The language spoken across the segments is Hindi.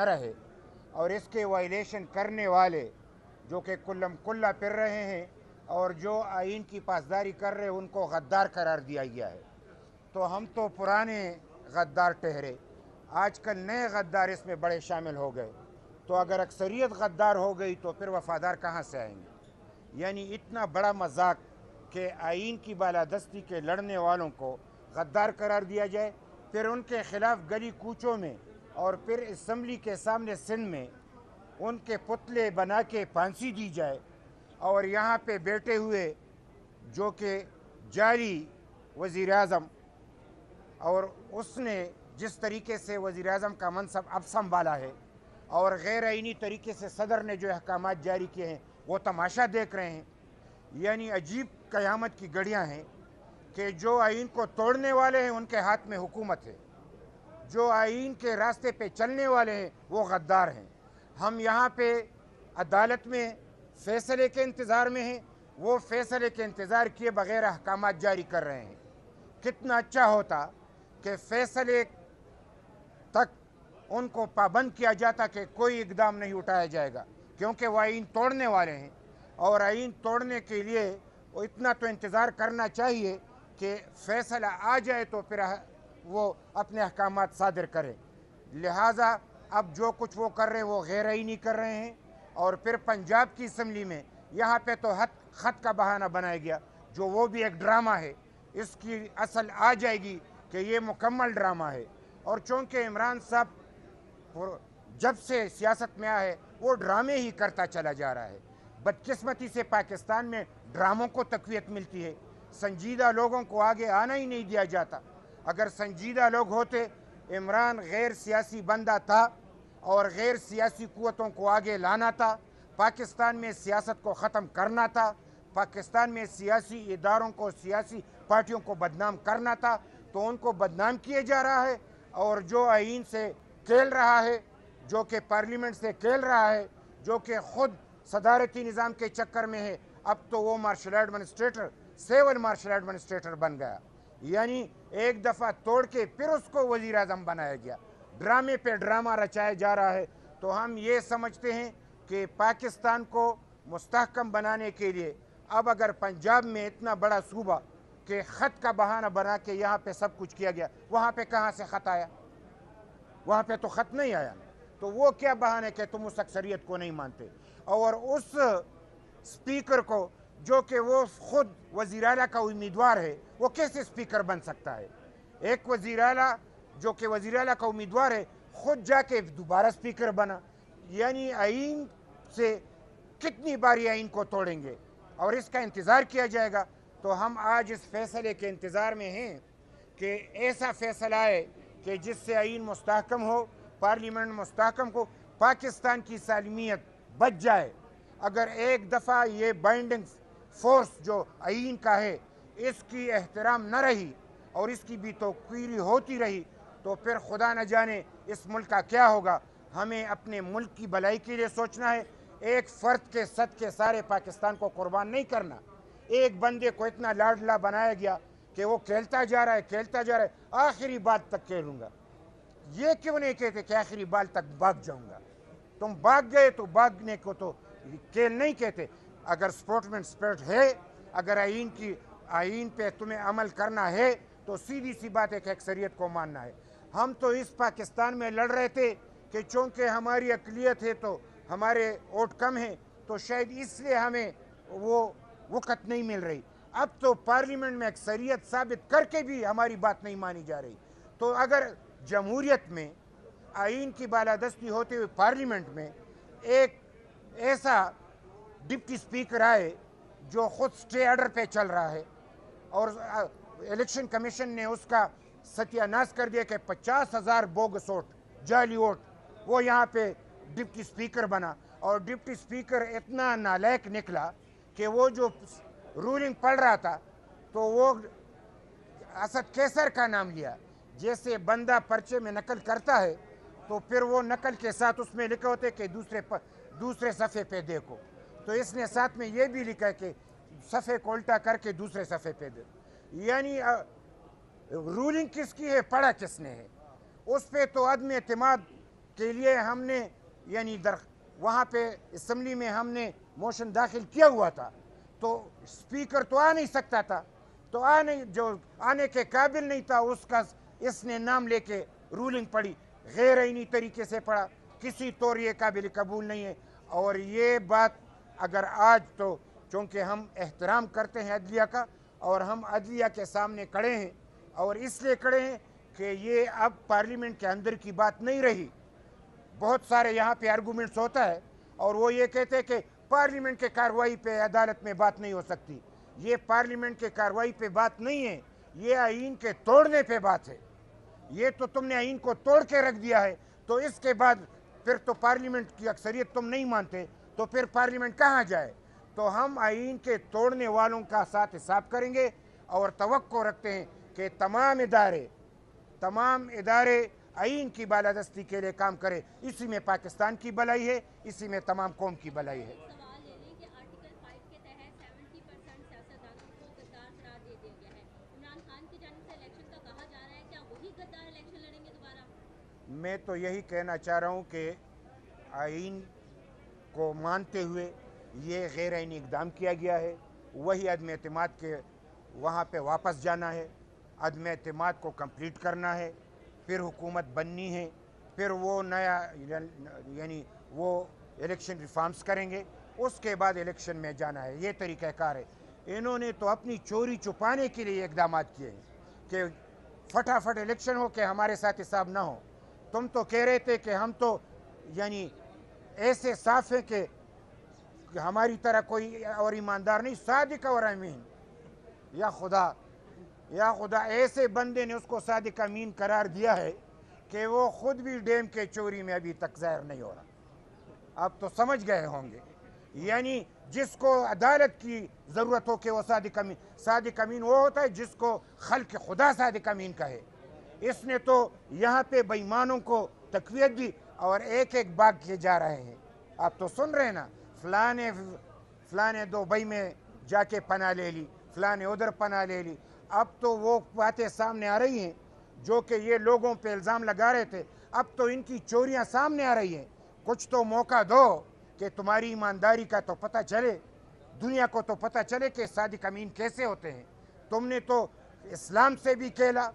न रहे और इसके वायलेशन करने वाले जो कि कुल्लम कुल्ला फिर रहे हैं और जो आइन की पासदारी कर रहे हैं उनको गद्दार करार दिया गया है तो हम तो पुराने गद्दार ठहरे आजकल नए गद्दार इसमें बड़े शामिल हो गए तो अगर अक्सरियत गद्दार हो गई तो फिर वफादार कहाँ से आएंगे यानी इतना बड़ा मजाक कि आइन की बालादस्ती के लड़ने वालों को गद्दार करार दिया जाए फिर उनके ख़िलाफ़ गली कूचों में और फिर इसम्बली के सामने सिंध में उनके पुतले बना के फांसी दी जाए और यहाँ पे बैठे हुए जो कि जारी वज़ी अजम और उसने जिस तरीके से वज़ी अजम का मनसब अब संभाला है और गैर आइनी तरीके से सदर ने जो अहकाम जारी किए हैं वो तमाशा देख रहे हैं यानी अजीब क़यामत की घड़ियाँ हैं कि जो आइन को तोड़ने वाले हैं उनके हाथ में हुकूमत है जो आइन के रास्ते पे चलने वाले हैं वो गद्दार हैं हम यहाँ पे अदालत में फैसले के इंतज़ार में हैं वो फैसले के इंतज़ार किए बगैर अहकाम जारी कर रहे हैं कितना अच्छा होता कि फैसले तक उनको पाबंद किया जाता कि कोई इकदाम नहीं उठाया जाएगा क्योंकि वह आइन तोड़ने वाले हैं और आइन तोड़ने के लिए इतना तो इंतज़ार करना चाहिए कि फैसला आ जाए तो फिर वो अपने अहकाम सादर करें लिहाजा अब जो कुछ वो कर रहे हैं वो गैर ही नहीं कर रहे हैं और फिर पंजाब की असम्बली में यहाँ पे तो हत खत का बहाना बनाया गया जो वो भी एक ड्रामा है इसकी असल आ जाएगी कि ये मुकम्मल ड्रामा है और चूँकि इमरान साहब जब से सियासत में आए वो ड्रामे ही करता चला जा रहा है बदकस्मती से पाकिस्तान में ड्रामों को तकवीत मिलती है संजीदा लोगों को आगे आना ही नहीं दिया जाता अगर संजीदा लोग होते इमरान गैर सियासी बंदा था और गैर सियासी कुतों को आगे लाना था पाकिस्तान में सियासत को ख़त्म करना था पाकिस्तान में सियासी इदारों को सियासी पार्टियों को बदनाम करना था तो उनको बदनाम किया जा रहा है और जो आइन से खेल रहा है जो कि पार्लियामेंट से खेल रहा है जो कि खुद सदारती निज़ाम के चक्कर में है अब तो वो marshal administrator seven marshal administrator बन गया यानी एक दफ़ा तोड़ के फिर उसको वजीर अजम बनाया गया ड्रामे पे ड्रामा रचाया जा रहा है तो हम ये समझते हैं कि पाकिस्तान को मुस्तकम बनाने के लिए अब अगर पंजाब में इतना बड़ा सूबा कि ख़त का बहाना बना के यहाँ पे सब कुछ किया गया वहाँ पे कहाँ से ख़त आया वहाँ पे तो ख़त नहीं आया तो वो क्या बहाने के तुम उस अक्सरीत को नहीं मानते और उस स्पीकर को जो कि वो ख़ुद वज़ी अल का उम्मीदवार है वो कैसे स्पीकर बन सकता है एक वज़ी अल जो कि वज़ी अल का उम्मीदवार है ख़ुद जाके दोबारा स्पीकर बना यानी आइन से कितनी बार ये आइन को तोड़ेंगे और इसका इंतज़ार किया जाएगा तो हम आज इस फैसले के इंतज़ार में हैं कि ऐसा फैसला आए कि जिससे आइन मुस्तकम हो पार्लियामेंट मुस्तकम को पाकिस्तान की सालमियत बच जाए अगर एक दफ़ा ये बाइंडिंग्स फोर्स जो आइन का है इसकी एहतराम न रही और इसकी भी तोकीरी होती रही तो फिर खुदा न जाने इस मुल्क का क्या होगा हमें अपने मुल्क की भलाई के लिए सोचना है एक फ़र्द के सद के सारे पाकिस्तान को कुर्बान नहीं करना एक बंदे को इतना लाडला बनाया गया कि वो खेलता जा रहा है खेलता जा रहा है आखिरी बात तक खेलूँगा ये क्यों नहीं कहते कि आखिरी बाल तक भाग जाऊँगा तुम भाग गए तो भागने को तो खेल नहीं कहते अगर स्पोर्टमैन स्पिरिट है अगर आइन की आइन पे तुम्हें अमल करना है तो सीधी सी बात एक अक्सरियत को मानना है हम तो इस पाकिस्तान में लड़ रहे थे कि चूंकि हमारी अकलीत है तो हमारे वोट कम हैं तो शायद इसलिए हमें वो वक़्त नहीं मिल रही अब तो पार्लियामेंट में अक्सरियत साबित करके भी हमारी बात नहीं मानी जा रही तो अगर जमहूरीत में आइन की बालादस्ती होते हुए पार्लियामेंट में एक ऐसा डिप्टी स्पीकर आए जो खुद स्टे आर्डर पे चल रहा है और इलेक्शन कमीशन ने उसका सत्यानाश कर दिया कि पचास हज़ार बोगस वोट जाली वोट वो यहाँ पे डिप्टी स्पीकर बना और डिप्टी स्पीकर इतना नालायक निकला कि वो जो रूलिंग पढ़ रहा था तो वो असद केसर का नाम लिया जैसे बंदा पर्चे में नकल करता है तो फिर वो नकल के साथ उसमें लिखे होते कि दूसरे पर दूसरे सफ़े पे देखो तो इसने साथ में ये भी लिखा कि सफ़े को उल्टा करके दूसरे सफ़े पे दे यानी रूलिंग किसकी है पढ़ा किसने है उस पर तो अदम अतमाद के लिए हमने यानी दर वहाँ पे इसम्बली में हमने मोशन दाखिल किया हुआ था तो स्पीकर तो आ नहीं सकता था तो आने जो आने के काबिल नहीं था उसका इसने नाम लेके रूलिंग पढ़ी गैर आइनी तरीके से पढ़ा किसी तौर ये काबिल कबूल नहीं है और ये बात अगर आज तो चूँकि हम एहतराम करते हैं अदलिया का और हम अदलिया के सामने खड़े हैं और इसलिए खड़े हैं कि ये अब पार्लियामेंट के अंदर की बात नहीं रही बहुत सारे यहाँ पे आर्गूमेंट्स होता है और वो ये कहते हैं कि पार्लियामेंट के कार्रवाई पे अदालत में बात नहीं हो सकती ये पार्लियामेंट के कार्रवाई पे बात नहीं है ये आइन के तोड़ने पे बात है ये तो तुमने आइन को तोड़ के रख दिया है तो इसके बाद फिर तो पार्लियामेंट की अक्सरियत तुम नहीं मानते तो फिर पार्लियामेंट कहाँ जाए तो हम आइन के तोड़ने वालों का साथ हिसाब करेंगे और तो रखते हैं कि तमाम इदारे तमाम इदारे आइन की बालादस्ती के लिए काम करें इसी में पाकिस्तान की भलाई है इसी में तमाम कौम की भलाई है मैं तो यही कहना चाह रहा हूँ कि आइन को मानते हुए ये गैर आइनी इकदाम किया गया है वही अदम अतम के वहाँ पर वापस जाना है अदम अतम को कम्प्लीट करना है फिर हुकूमत बननी है फिर वो नया यानी वो इलेक्शन रिफॉर्म्स करेंगे उसके बाद इलेक्शन में जाना है ये तरीक़ाकार है इन्होंने तो अपनी चोरी छुपाने के लिए इकदाम किए हैं कि फटाफट इलेक्शन हो कि हमारे साथ हिसाब ना हो तुम तो कह रहे थे कि हम तो यानी ऐसे साफ हैं कि हमारी तरह कोई और ईमानदार नहीं सादिक और अमीन या खुदा या खुदा ऐसे बंदे ने उसको सादिक अमीन करार दिया है कि वो खुद भी डैम के चोरी में अभी तक ज़ाहिर नहीं हो रहा आप तो समझ गए होंगे यानी जिसको अदालत की ज़रूरत हो कि वो सादिक अमीन सादिक अमीन वो होता है जिसको खल के खुदा सादिक अमीन कहे इसने तो यहाँ पे बेईमानों को तकवीत दी और एक एक बाग के जा रहे हैं आप तो सुन रहे ना फलाने फलाने दुबई में जाके पना ले ली फलाने उधर पना ले ली अब तो वो बातें सामने आ रही हैं जो कि ये लोगों पे इल्ज़ाम लगा रहे थे अब तो इनकी चोरियां सामने आ रही हैं कुछ तो मौका दो कि तुम्हारी ईमानदारी का तो पता चले दुनिया को तो पता चले कि सादिक अमीन कैसे होते हैं तुमने तो इस्लाम से भी खेला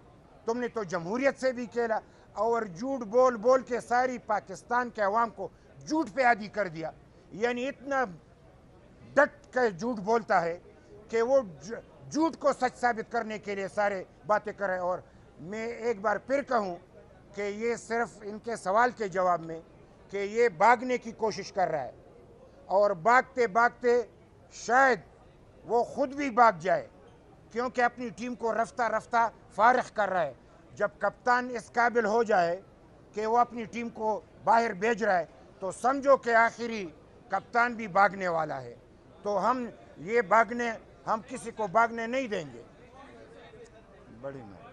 तुमने तो जमहूरीत से भी खेला और झूठ बोल बोल के सारी पाकिस्तान के अवाम को झूठ पे आदि कर दिया यानी इतना डट कर झूठ बोलता है कि वो झूठ को सच साबित करने के लिए सारे बातें करें और मैं एक बार फिर कहूँ कि ये सिर्फ इनके सवाल के जवाब में कि ये भागने की कोशिश कर रहा है और भागते भागते शायद वो खुद भी भाग जाए क्योंकि अपनी टीम को रफ्ता रफ्ता फारग कर रहा है जब कप्तान इस काबिल हो जाए कि वो अपनी टीम को बाहर भेज रहा है तो समझो कि आखिरी कप्तान भी भागने वाला है तो हम ये भागने हम किसी को भागने नहीं देंगे बड़ी मैं